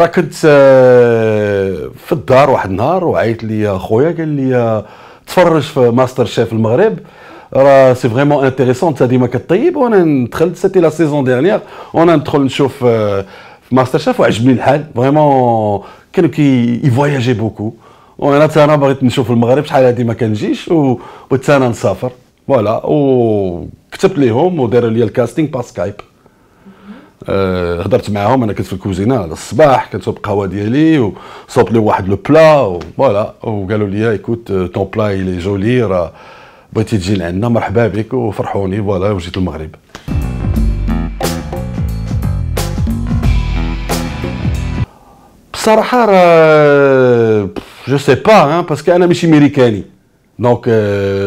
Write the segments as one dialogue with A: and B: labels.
A: راه كنت آه، في الدار واحد النهار وعيط لي خويا قال لي تفرج في ماستر شيف المغرب راه سي فريمون انتريسون انت ديما كطيب وانا دخلت سيتي لا سيزون ديرنيير وانا ندخل نشوف آه، في ماستر شيف وعجبني الحال فريمون كانوا كي يفواياجي بوكو وانا حتى انا بغيت نشوف المغرب شحال هادي ما كنجيش وبغيت انا نسافر فوالا وكتبت ليهم وداروا لي الكاستينغ با سكايب أه هضرت معاهم انا كنت في الكوزينه الصباح كنصوب القهوه ديالي وصوب لي واحد لو بلا فوالا وقالوا لي آه، ايكوت طون بلا لي جولي راه بغيتي تجي لعندنا مرحبا بك وفرحوني فوالا وجيت المغرب بصراحه راه جو سي با باسكو انا ماشي ميريكاني دونك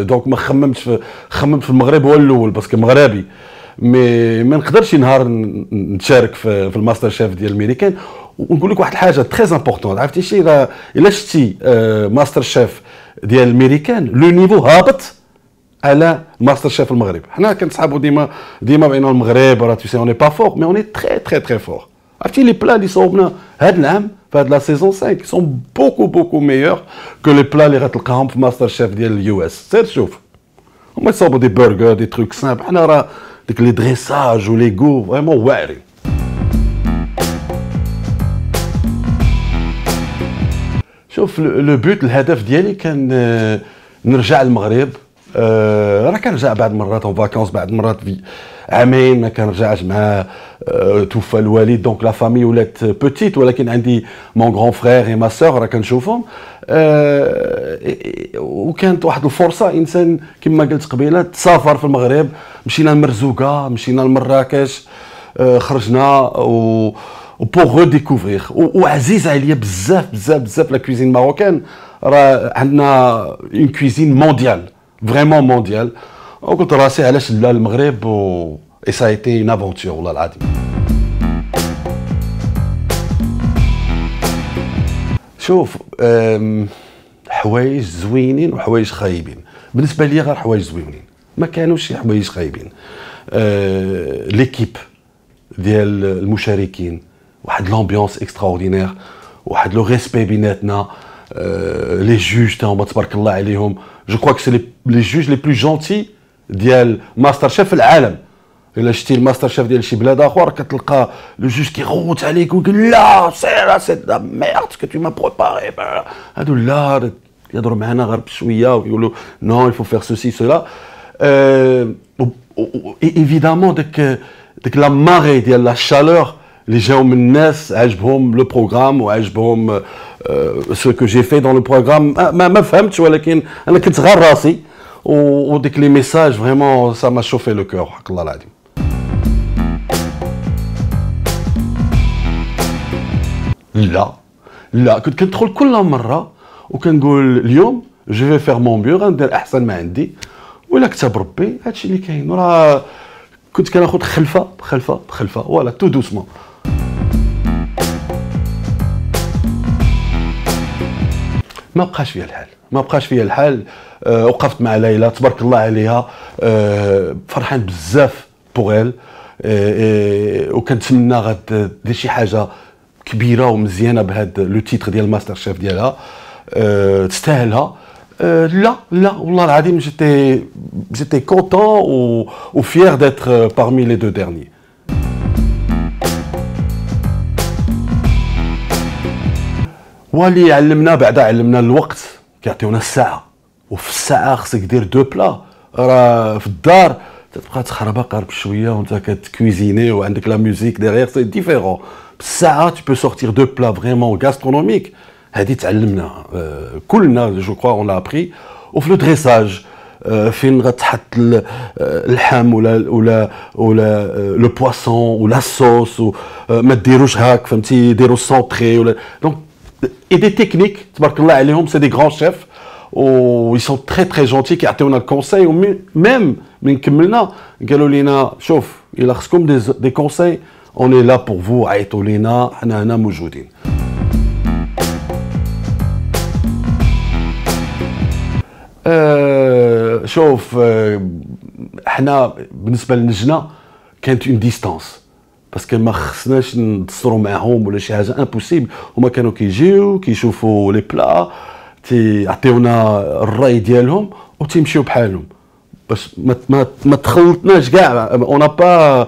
A: دونك ما خممتش خممت في المغرب هو الاول باسكو مغربي مي ما نقدرش نهار نشارك في, في الماستر شيف ديال الميريكان ونقول لك واحد الحاجه تري امبورطون عرفتي شي الا الا شتي آه، ماستر شيف ديال الميريكان لو نيفو هابط على ماستر شيف المغرب حنا كنصحابو ديما ديما بين المغرب راه سي اوني با فور مي اوني تري تري تري فور عرفتي لي بلا اللي صوبنا هذا العام في هاد لا سيزون 5 سون بوكو بوكو ميور كو لي بلا اللي غتلقاهم في ماستر شيف ديال اليو اس سير شوف هما يصوبوا دي برجر دي تروك سامب حنا راه ديك لي دريساج ولي جو فريمون واعري شوف لو بوت الهدف ديالي كان آه، نرجع للمغرب أه راه كنرجع بعض المرات اون فاكونس بعض المرات عامين ما كنرجعش مع أه توفى الوالد دونك لا فامي ولات بوتيت ولكن عندي مون غران فرير اي ما سور راه كنشوفهم آه، وكانت واحد الفرصه انسان كما قلت قبيله تسافر في المغرب مشينا لمرزوقه مشينا لمراكش آه، خرجنا و بوغ ديكوفريغ وعزيز عليا بزاف بزاف بزاف لا كويزين ماروكان راه عندنا اون كويزين مونديال فريمون مونديال وقلت راسي علاش لا المغرب و اي سا ايتي اون افونتور والله العظيم شوف حوايج زوينين وحوايج خايبين بالنسبه لي غير حوايج زوينين ما كانوش شي حوايج خايبين أه ليكيب ديال المشاركين واحد لومبيونس اكستراوردينير واحد لو ريسبي بيناتنا لي جوج تاعهم تبارك الله عليهم جو كوا كو سي لي جوج لي بلو جونتي ديال ماستر شيف في العالم Et là, je suis le master-chef de la le juge qui route, il a dit, là, c'est la merde que tu m'as préparée. Bah، non, il faut faire ceci, cela. Euh، et évidemment, dès que la marée, la chaleur, les gens me naissent, elles brûlent le programme, elles euh, euh, brûlent ce que j'ai fait dans le programme. Ah, ma femme, tu vois, elle est qui se Ou dès que les messages, vraiment, ça m'a chauffé le cœur. لا لا كنت كندخل كل مره وكنقول اليوم جو في فيغ مون بيو غندير احسن ما عندي ولا كتب ربي هادشي اللي كاين راه كنت كناخذ خلفه بخلفه بخلفه فوالا تو دوسمون ما بقاش فيا الحال ما بقاش فيا الحال أه وقفت مع ليلى تبارك الله عليها أه فرحان بزاف بوغيل آه،, أه وكنتمنى غدير شي حاجه كبيره ومزيانه بهذا لو تيتر ديال ماستر شيف ديالها أه، تستاهلها أه، لا لا والله العظيم جيتي جيتي كونتون و وفيير ديتر بارمي لي دو ديرني واللي علمنا بعدا علمنا الوقت كيعطيونا الساعه وفي الساعه خصك دير دو بلا راه في الدار تبقى تخربق بشويه وانت كتكويزيني وعندك لا ميوزيك ديغيغ سي ديفيرون ça tu peux sortir deux plats vraiment gastronomiques. Hey dit Salmina, euh, je crois on l'a appris. Au dressage, euh, finir peut-être le euh, l'ham ou la ou ou le poisson ou la sauce ou mettre des rogers, faites-y des rogers centrés. Donc et des techniques. Tu vois que c'est des grands chefs, oh, ils sont très très gentils, qu'à temps on a conseil. Même même que Melna, Galolina, chauffe, ils leur font des conseils. اون اي لا بور فو عيطوا لينا حنا هنا موجودين شوف euh, احنا حنا بالنسبه للجنه كانت اون ديستانس باسكو ما خصناش نتصرو معاهم ولا شي حاجه امبوسيبل هما كانوا كيجيو كيشوفوا لي بلا تيعطيونا الراي ديالهم وتيمشيو بحالهم باش ما, ما تخلطناش كاع اون با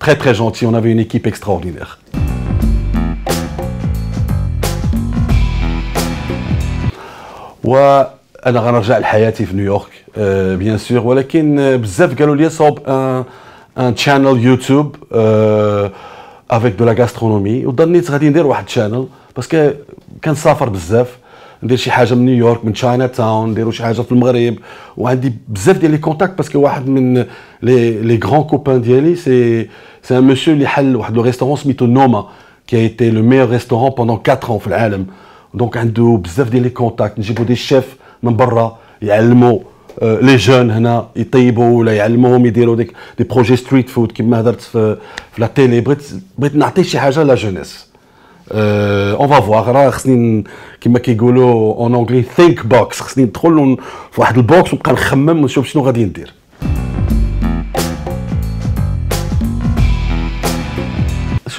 A: très très gentil. On avait une équipe extraordinaire. وانا غنرجع لحياتي في نيويورك بيان سور ولكن بزاف قالوا لي صوب ان ان شانل يوتيوب افيك دو لا غاسترونومي وظنيت غادي ندير واحد شانل باسكو كنسافر بزاف ندير شي حاجه من نيويورك من تشاينا تاون نديرو شي حاجه في المغرب وعندي بزاف ديال لي كونتاكت باسكو واحد من لي لي غران كوبان ديالي سي C'est un monsieur اللي حل واحد لو ريستورون سميتو نوما qui a été le meilleur restaurant pendant 4 ans في العالم دونك عنده بزاف ديال لي كونتاكت نجيبو دي شيف من برا يعلمو لي جون هنا يطيبوا ولا يعلموهم يديروا ديك دي بروجي ستريت فود كما هضرت في, في لا تيلي بغيت بغيت نعطي شي حاجه لا جونيس اون فوا فواغ راه خصني كما كيقولوا اون انجلي ثينك بوكس خصني ندخل في واحد البوكس ونبقى نخمم ونشوف شنو غادي ندير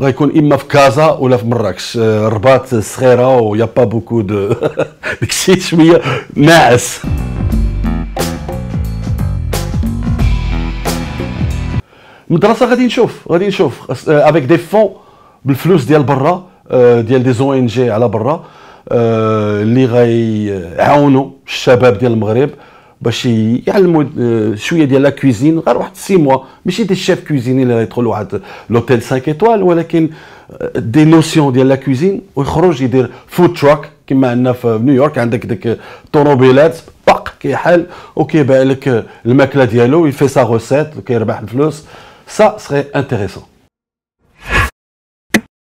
A: غيكون اما في كازا ولا في مراكش الرباط آه، صغيره ويا با بوكو دو داكشي شويه ناعس المدرسه غادي نشوف غادي نشوف افيك دي فون بالفلوس ديال برا آه، ديال دي زون ان جي على برا آه، اللي غيعاونوا الشباب ديال المغرب باش يعلموا آه، شويه ديال لا كوزين غير واحد 6 موا ماشي دي شيف كوزيني اللي يدخل واحد لوتيل 5 ايطوال ولكن دي آه، نوسيون ديال لا كوزين ويخرج يدير فود تراك كما عندنا في نيويورك عندك ديك الطوموبيلات باق كيحل وكيبيع لك الماكله ديالو يفي سا روسيت وكيربح الفلوس سا سري انتريسون